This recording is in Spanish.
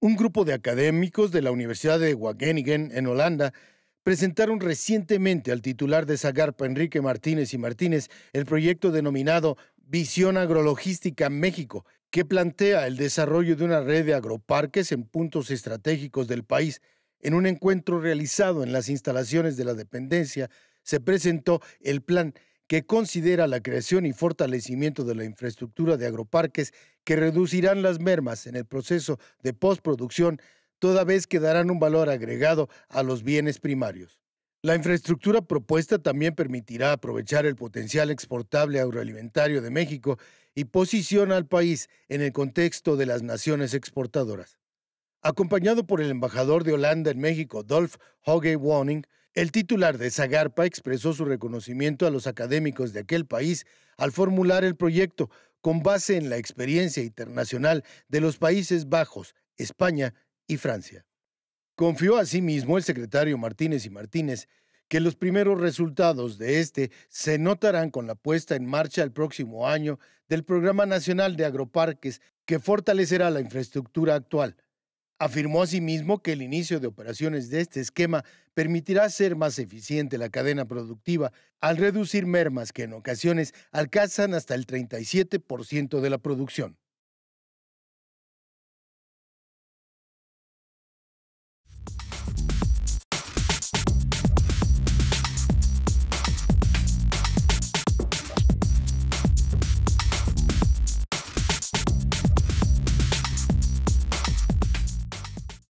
un grupo de académicos de la Universidad de Wageningen, en Holanda, presentaron recientemente al titular de Zagarpa, Enrique Martínez y Martínez, el proyecto denominado Visión Agrologística México, que plantea el desarrollo de una red de agroparques en puntos estratégicos del país. En un encuentro realizado en las instalaciones de la dependencia, se presentó el plan que considera la creación y fortalecimiento de la infraestructura de agroparques que reducirán las mermas en el proceso de postproducción, toda vez que darán un valor agregado a los bienes primarios. La infraestructura propuesta también permitirá aprovechar el potencial exportable agroalimentario de México y posiciona al país en el contexto de las naciones exportadoras. Acompañado por el embajador de Holanda en México, Dolph Hoge Warning, el titular de Zagarpa expresó su reconocimiento a los académicos de aquel país al formular el proyecto con base en la experiencia internacional de los Países Bajos, España y Francia. Confió asimismo el secretario Martínez y Martínez que los primeros resultados de este se notarán con la puesta en marcha el próximo año del Programa Nacional de Agroparques que fortalecerá la infraestructura actual, Afirmó asimismo que el inicio de operaciones de este esquema permitirá ser más eficiente la cadena productiva al reducir mermas que en ocasiones alcanzan hasta el 37% de la producción.